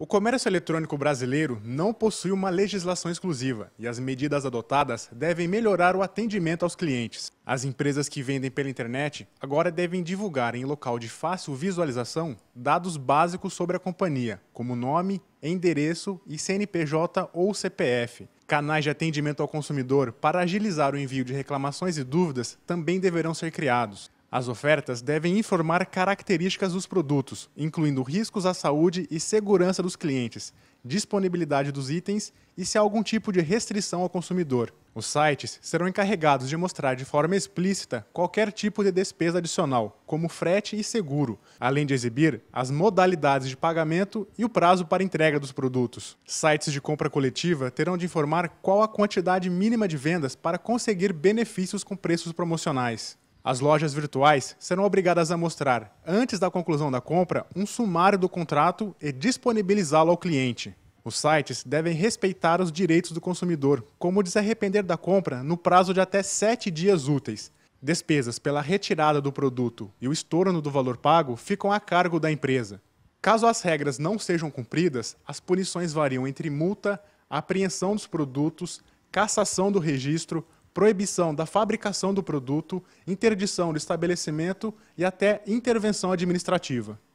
O comércio eletrônico brasileiro não possui uma legislação exclusiva e as medidas adotadas devem melhorar o atendimento aos clientes. As empresas que vendem pela internet agora devem divulgar em local de fácil visualização dados básicos sobre a companhia, como nome, endereço e CNPJ ou CPF. Canais de atendimento ao consumidor para agilizar o envio de reclamações e dúvidas também deverão ser criados. As ofertas devem informar características dos produtos, incluindo riscos à saúde e segurança dos clientes, disponibilidade dos itens e se há algum tipo de restrição ao consumidor. Os sites serão encarregados de mostrar de forma explícita qualquer tipo de despesa adicional, como frete e seguro, além de exibir as modalidades de pagamento e o prazo para entrega dos produtos. Sites de compra coletiva terão de informar qual a quantidade mínima de vendas para conseguir benefícios com preços promocionais. As lojas virtuais serão obrigadas a mostrar, antes da conclusão da compra, um sumário do contrato e disponibilizá-lo ao cliente. Os sites devem respeitar os direitos do consumidor, como desarrepender da compra no prazo de até sete dias úteis. Despesas pela retirada do produto e o estorno do valor pago ficam a cargo da empresa. Caso as regras não sejam cumpridas, as punições variam entre multa, apreensão dos produtos, cassação do registro, proibição da fabricação do produto, interdição do estabelecimento e até intervenção administrativa.